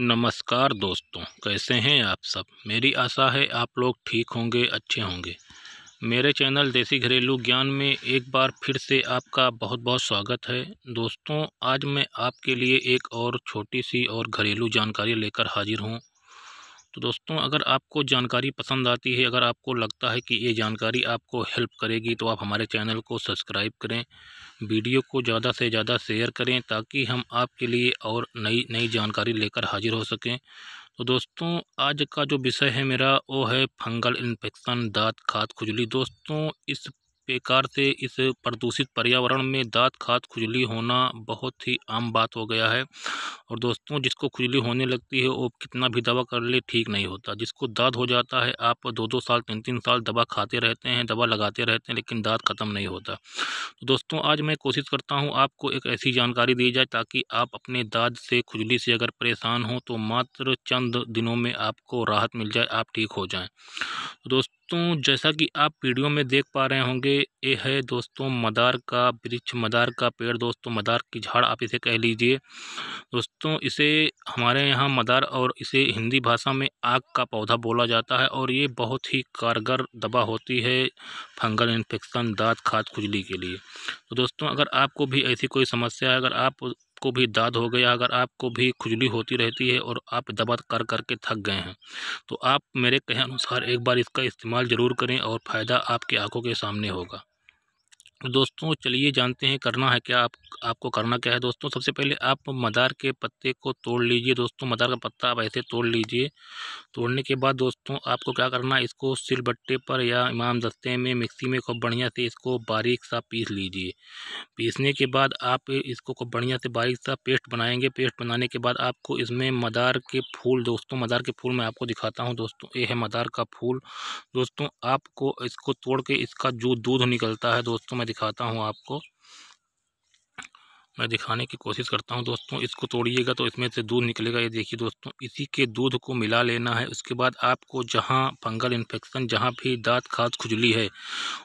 नमस्कार दोस्तों कैसे हैं आप सब मेरी आशा है आप लोग ठीक होंगे अच्छे होंगे मेरे चैनल देसी घरेलू ज्ञान में एक बार फिर से आपका बहुत बहुत स्वागत है दोस्तों आज मैं आपके लिए एक और छोटी सी और घरेलू जानकारी लेकर हाजिर हूं तो दोस्तों अगर आपको जानकारी पसंद आती है अगर आपको लगता है कि ये जानकारी आपको हेल्प करेगी तो आप हमारे चैनल को सब्सक्राइब करें वीडियो को ज़्यादा से ज़्यादा शेयर करें ताकि हम आपके लिए और नई नई जानकारी लेकर हाजिर हो सकें तो दोस्तों आज का जो विषय है मेरा वो है फंगल इन्फेक्शन दांत खाद खुजली दोस्तों इस बेकार से इस प्रदूषित पर्यावरण में दाँत खात खुजली होना बहुत ही आम बात हो गया है और दोस्तों जिसको खुजली होने लगती है वो कितना भी दवा कर ले ठीक नहीं होता जिसको दाँत हो जाता है आप दो दो साल तीन तीन साल दवा खाते रहते हैं दवा लगाते रहते हैं लेकिन दाँत ख़त्म नहीं होता तो दोस्तों आज मैं कोशिश करता हूँ आपको एक ऐसी जानकारी दी जाए ताकि आप अपने दाँत से खुजली से अगर परेशान हो तो मात्र चंद दिनों में आपको राहत मिल जाए आप ठीक हो जाएँ दोस्तों दोस्तों जैसा कि आप वीडियो में देख पा रहे होंगे ये है दोस्तों मदार का वृक्ष मदार का पेड़ दोस्तों मदार की झाड़ आप इसे कह लीजिए दोस्तों इसे हमारे यहाँ मदार और इसे हिंदी भाषा में आग का पौधा बोला जाता है और ये बहुत ही कारगर दवा होती है फंगल इन्फेक्शन दांत खाद खुजली के लिए तो दोस्तों अगर आपको भी ऐसी कोई समस्या है अगर आप आपको भी दाद हो गया अगर आपको भी खुजली होती रहती है और आप दबा कर करके थक गए हैं तो आप मेरे कहे अनुसार एक बार इसका इस्तेमाल ज़रूर करें और फ़ायदा आपकी आंखों के सामने होगा तो दोस्तों चलिए जानते हैं करना है क्या आप आपको करना क्या है दोस्तों सबसे पहले आप मदार के पत्ते को तोड़ लीजिए दोस्तों मदार का पत्ता आप ऐसे तोड़ लीजिए तोड़ने के बाद दोस्तों आपको क्या करना है इसको सिलबट्टे पर या इमाम दस्ते में मिक्सी में खूब बढ़िया से इसको बारीक सा पीस लीजिए पीसने के बाद आप इसको खूब बढ़िया से बारीक सा पेस्ट बनाएंगे पेस्ट बनाने के बाद आपको इसमें मदार के फूल दोस्तों मदार के फूल मैं आपको दिखाता हूँ दोस्तों ये है मदार का फूल दोस्तों आपको इसको तोड़ के इसका जो दूध निकलता है दोस्तों दिखाता हूँ आपको मैं दिखाने की कोशिश करता हूँ दोस्तों इसको तोड़िएगा तो इसमें से दूध निकलेगा ये देखिए दोस्तों इसी के दूध को मिला लेना है उसके बाद आपको जहाँ फंगल इन्फेक्शन जहाँ भी दांत खाद खुजली है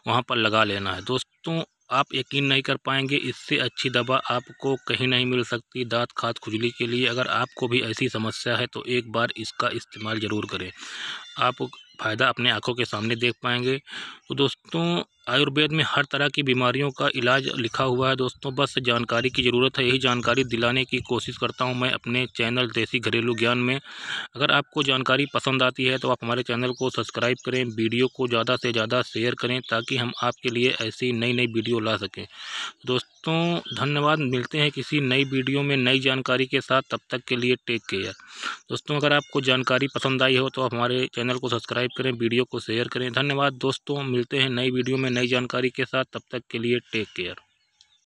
वहाँ पर लगा लेना है दोस्तों आप यकीन नहीं कर पाएंगे इससे अच्छी दवा आपको कहीं नहीं मिल सकती दांत खाद खुजली के लिए अगर आपको भी ऐसी समस्या है तो एक बार इसका इस्तेमाल ज़रूर करें आप फ़ायदा अपने आँखों के सामने देख पाएंगे तो दोस्तों आयुर्वेद में हर तरह की बीमारियों का इलाज लिखा हुआ है दोस्तों बस जानकारी की ज़रूरत है यही जानकारी दिलाने की कोशिश करता हूं मैं अपने चैनल देसी घरेलू ज्ञान में अगर आपको जानकारी पसंद आती है तो आप हमारे चैनल को सब्सक्राइब करें वीडियो को ज़्यादा से ज़्यादा शेयर करें ताकि हम आपके लिए ऐसी नई नई वीडियो ला सकें दोस्तों धन्यवाद मिलते हैं किसी नई वीडियो में नई जानकारी के साथ तब तक के लिए टेक केयर दोस्तों अगर आपको जानकारी पसंद आई हो तो आप हमारे चैनल को सब्सक्राइब करें वीडियो को शेयर करें धन्यवाद दोस्तों मिलते हैं नई वीडियो में नई जानकारी के साथ तब तक के लिए टेक केयर